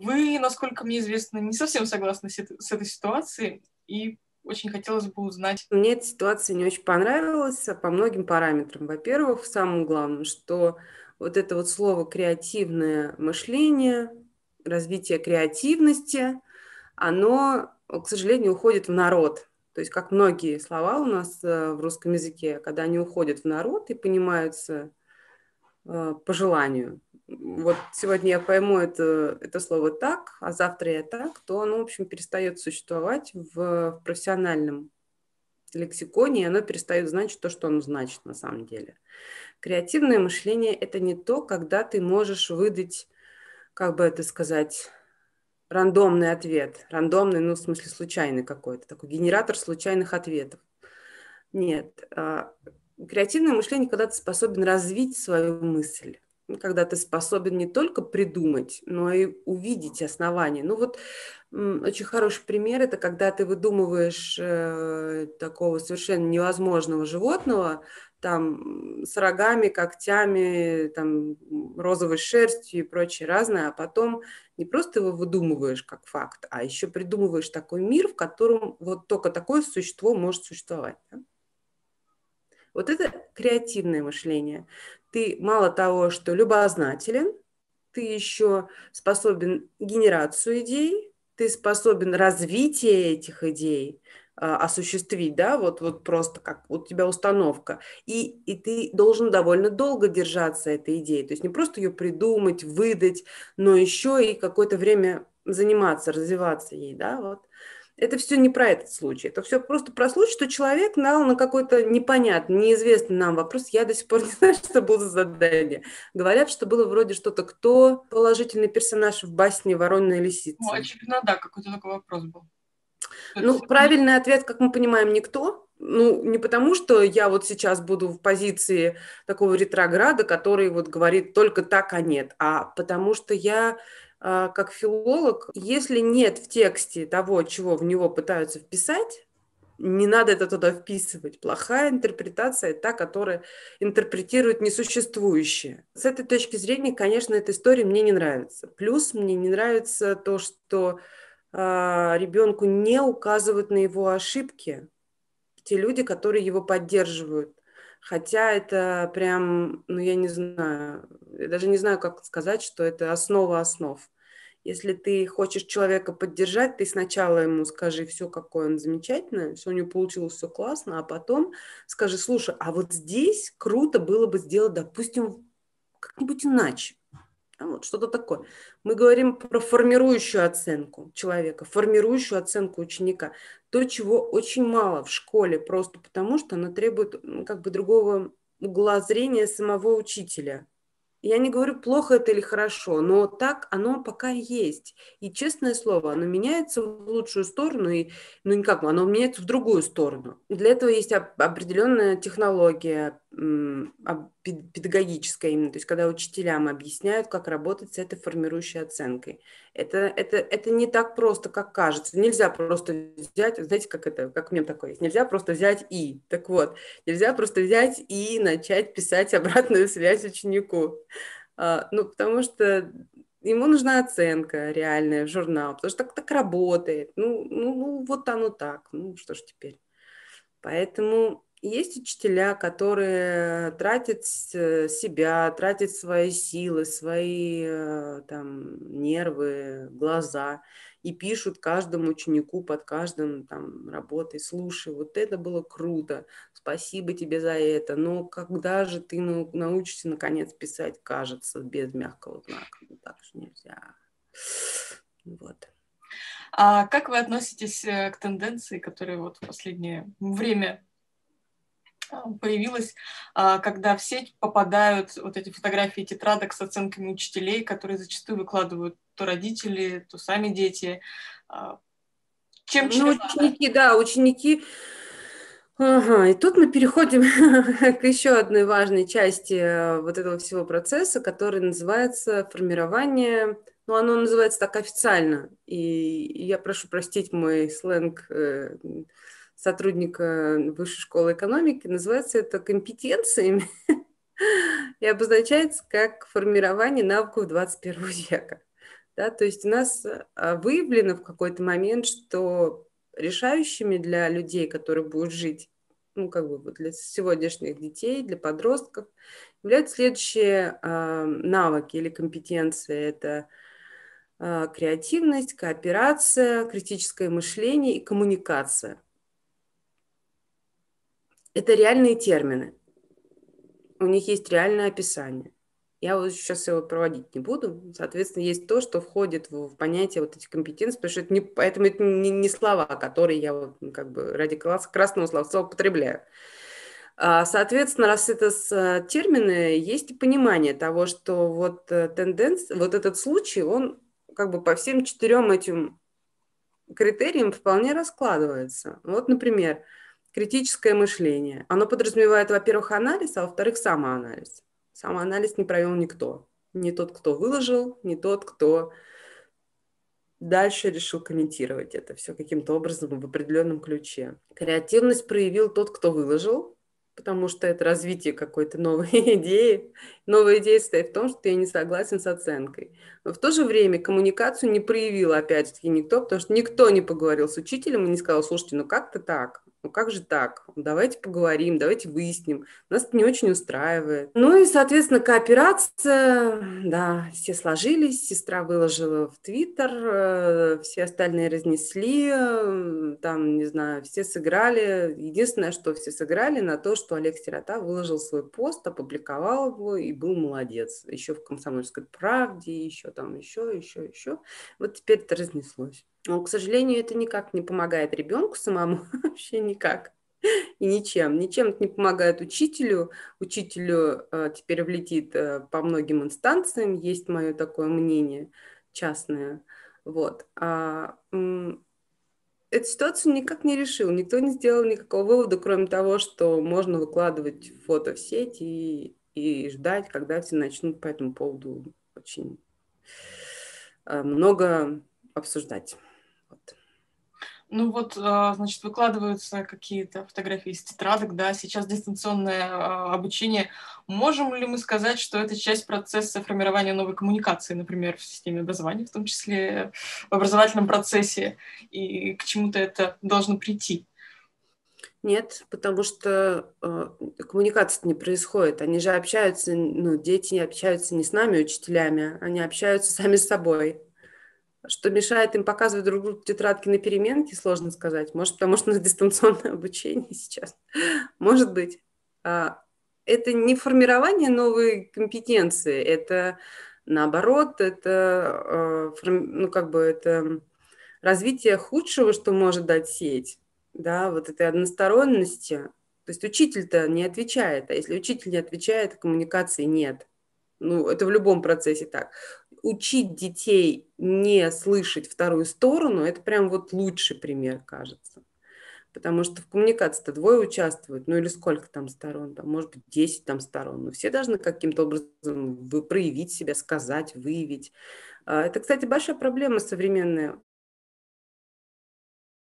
Вы, насколько мне известно, не совсем согласны с, этой ситуацией, и очень хотелось бы узнать. Мне эта ситуация не очень понравилась а по многим параметрам. Во-первых, самое главное, что вот это вот слово «креативное мышление», развитие креативности, оно, к сожалению, уходит в народ. То есть, как многие слова у нас э, в русском языке, когда они уходят в народ и понимаются э, по желанию – вот сегодня я пойму это, это слово так, а завтра я так, то оно, в общем, перестает существовать в профессиональном лексиконе, и оно перестает значить то, что оно значит на самом деле. Креативное мышление – это не то, когда ты можешь выдать, как бы это сказать, рандомный ответ. Рандомный, ну, в смысле, случайный какой-то, такой генератор случайных ответов. Нет. А, креативное мышление, когда ты способен развить свою мысль когда ты способен не только придумать, но и увидеть основания. Ну вот очень хороший пример это когда ты выдумываешь э, такого совершенно невозможного животного, там с рогами, когтями, там розовой шерстью и прочее разное, а потом не просто его выдумываешь как факт, а еще придумываешь такой мир, в котором вот только такое существо может существовать. Да? Вот это креативное мышление ты мало того, что любознателен, ты еще способен генерацию идей, ты способен развитие этих идей э, осуществить, да, вот, вот просто как вот у тебя установка. И, и ты должен довольно долго держаться этой идеи, то есть не просто ее придумать, выдать, но еще и какое-то время заниматься, развиваться ей, да, вот это все не про этот случай. Это все просто про случай, что человек дал на какой-то непонятный, неизвестный нам вопрос. Я до сих пор не знаю, что было за задание. Говорят, что было вроде что-то, кто положительный персонаж в басне «Вороная лисица». Ну, очевидно, да, какой-то такой вопрос был. Ну, правильный ответ, как мы понимаем, никто. Ну, не потому, что я вот сейчас буду в позиции такого ретрограда, который вот говорит только так, а нет, а потому что я а, как филолог, если нет в тексте того, чего в него пытаются вписать, не надо это туда вписывать. Плохая интерпретация – та, которая интерпретирует несуществующее. С этой точки зрения, конечно, эта история мне не нравится. Плюс мне не нравится то, что э, а, ребенку не указывают на его ошибки те люди, которые его поддерживают. Хотя это прям, ну я не знаю, я даже не знаю, как сказать, что это основа основ. Если ты хочешь человека поддержать, ты сначала ему скажи все, какое он замечательное, все у него получилось, все классно, а потом скажи, слушай, а вот здесь круто было бы сделать, допустим, как-нибудь иначе да, вот что-то такое. Мы говорим про формирующую оценку человека, формирующую оценку ученика, то, чего очень мало в школе, просто потому что она требует как бы другого угла зрения самого учителя. Я не говорю, плохо это или хорошо, но так оно пока есть. И, честное слово, оно меняется в лучшую сторону, и, ну, никак, оно меняется в другую сторону. Для этого есть определенная технология, педагогическая именно, то есть когда учителям объясняют, как работать с этой формирующей оценкой. Это, это, это не так просто, как кажется. Нельзя просто взять, знаете, как это, как мем такой есть, нельзя просто взять и. Так вот, нельзя просто взять и начать писать обратную связь ученику. А, ну, потому что ему нужна оценка реальная в журнал, потому что так, так работает. Ну, ну, ну, вот оно так. Ну, что ж теперь. Поэтому есть учителя, которые тратят э, себя, тратят свои силы, свои э, там, нервы, глаза и пишут каждому ученику под каждым там работой, слушай, вот это было круто, спасибо тебе за это, но когда же ты научишься наконец писать, кажется, без мягкого знака, ну, так же нельзя. Вот. А как вы относитесь э, к тенденции, которая вот в последнее время появилась, а, когда в сеть попадают вот эти фотографии тетрадок с оценками учителей, которые зачастую выкладывают то родители, то сами дети. А, чем ну, ученики, да, ученики. Ага, и тут мы переходим к еще одной важной части э, вот этого всего процесса, который называется формирование ну, оно называется так официально. И я прошу простить мой сленг э, сотрудник Высшей школы экономики, называется это компетенциями и обозначается как формирование навыков 21 века. Да, то есть у нас а, выявлено в какой-то момент, что решающими для людей, которые будут жить, ну, как бы для сегодняшних детей, для подростков, являются следующие э, навыки или компетенции. Это э, креативность, кооперация, критическое мышление и коммуникация. Это реальные термины. У них есть реальное описание. Я вот сейчас его проводить не буду. Соответственно, есть то, что входит в, в понятие вот этих компетенций, потому что это не, поэтому это не, не слова, которые я вот ну, как бы ради красного словца употребляю. А, соответственно, раз это с э, термины, есть понимание того, что вот э, тенденция, вот этот случай, он как бы по всем четырем этим критериям вполне раскладывается. Вот, например, критическое мышление. Оно подразумевает, во-первых, анализ, а во-вторых, самоанализ. Самоанализ не провел никто. Не тот, кто выложил, не тот, кто дальше решил комментировать это все каким-то образом в определенном ключе. Креативность проявил тот, кто выложил, потому что это развитие какой-то новой идеи. Новая идея состоит в том, что я не согласен с оценкой. Но в то же время коммуникацию не проявил опять-таки никто, потому что никто не поговорил с учителем и не сказал, слушайте, ну как-то так, ну как же так? Давайте поговорим, давайте выясним. Нас это не очень устраивает. Ну и, соответственно, кооперация, да, все сложились, сестра выложила в Твиттер, э, все остальные разнесли, э, там, не знаю, все сыграли. Единственное, что все сыграли на то, что Олег Сирота выложил свой пост, опубликовал его и был молодец. Еще в «Комсомольской правде», еще там, еще, еще, еще. Вот теперь это разнеслось. Но, к сожалению, это никак не помогает ребенку самому, вообще никак. И ничем. Ничем это не помогает учителю. Учителю э, теперь влетит э, по многим инстанциям, есть мое такое мнение частное. Вот. А, эту ситуацию никак не решил, никто не сделал никакого вывода, кроме того, что можно выкладывать фото в сеть и, и ждать, когда все начнут по этому поводу очень э, много обсуждать. Ну вот, а, значит, выкладываются какие-то фотографии из тетрадок, да, сейчас дистанционное а, обучение. Можем ли мы сказать, что это часть процесса формирования новой коммуникации, например, в системе образования, в том числе в образовательном процессе, и к чему-то это должно прийти? Нет, потому что э, а, коммуникация не происходит. Они же общаются, ну, дети не общаются не с нами, учителями, они общаются сами с собой. Что мешает им показывать друг другу тетрадки на переменке, сложно сказать. Может, потому что у нас дистанционное обучение сейчас. Может быть. А, это не формирование новой компетенции, это наоборот, это, а, ну, как бы, это развитие худшего, что может дать сеть, да, вот этой односторонности. То есть учитель-то не отвечает, а если учитель не отвечает, коммуникации нет. Ну, это в любом процессе так учить детей не слышать вторую сторону, это прям вот лучший пример, кажется. Потому что в коммуникации-то двое участвуют, ну или сколько там сторон, там, может быть, 10 там сторон, но все должны каким-то образом проявить себя, сказать, выявить. А, это, кстати, большая проблема современная